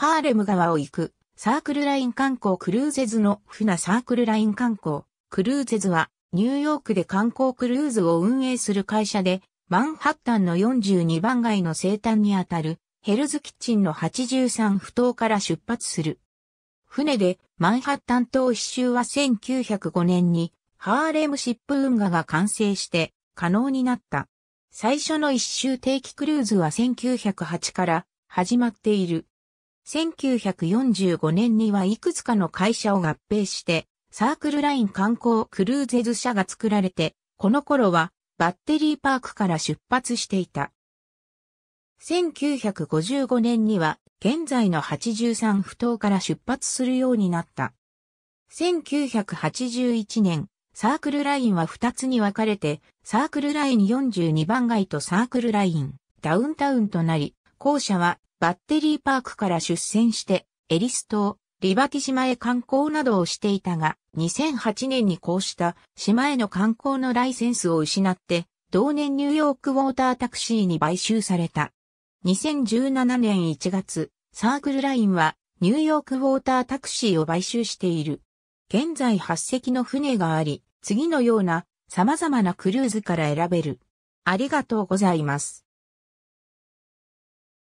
ハーレム川を行く、サークルライン観光クルーゼズの船サークルライン観光クルーゼズは、ニューヨークで観光クルーズを運営する会社で、マンハッタンの42番街の生誕にあたる、ヘルズキッチンの83不島から出発する。船でマンハッタン島一周は1905年にハーレムシップ運河が完成して可能になった。最初の一周定期クルーズは1908から始まっている。1945年にはいくつかの会社を合併して、サークルライン観光クルーゼズ社が作られて、この頃はバッテリーパークから出発していた。1955年には現在の83不等から出発するようになった。1981年、サークルラインは2つに分かれて、サークルライン42番街とサークルライン、ダウンタウンとなり、校舎はバッテリーパークから出船して、エリス島、リバキ島へ観光などをしていたが、2008年にこうした島への観光のライセンスを失って、同年ニューヨークウォータータクシーに買収された。2017年1月、サークルラインはニューヨークウォータータクシーを買収している。現在8隻の船があり、次のような様々なクルーズから選べる。ありがとうございます。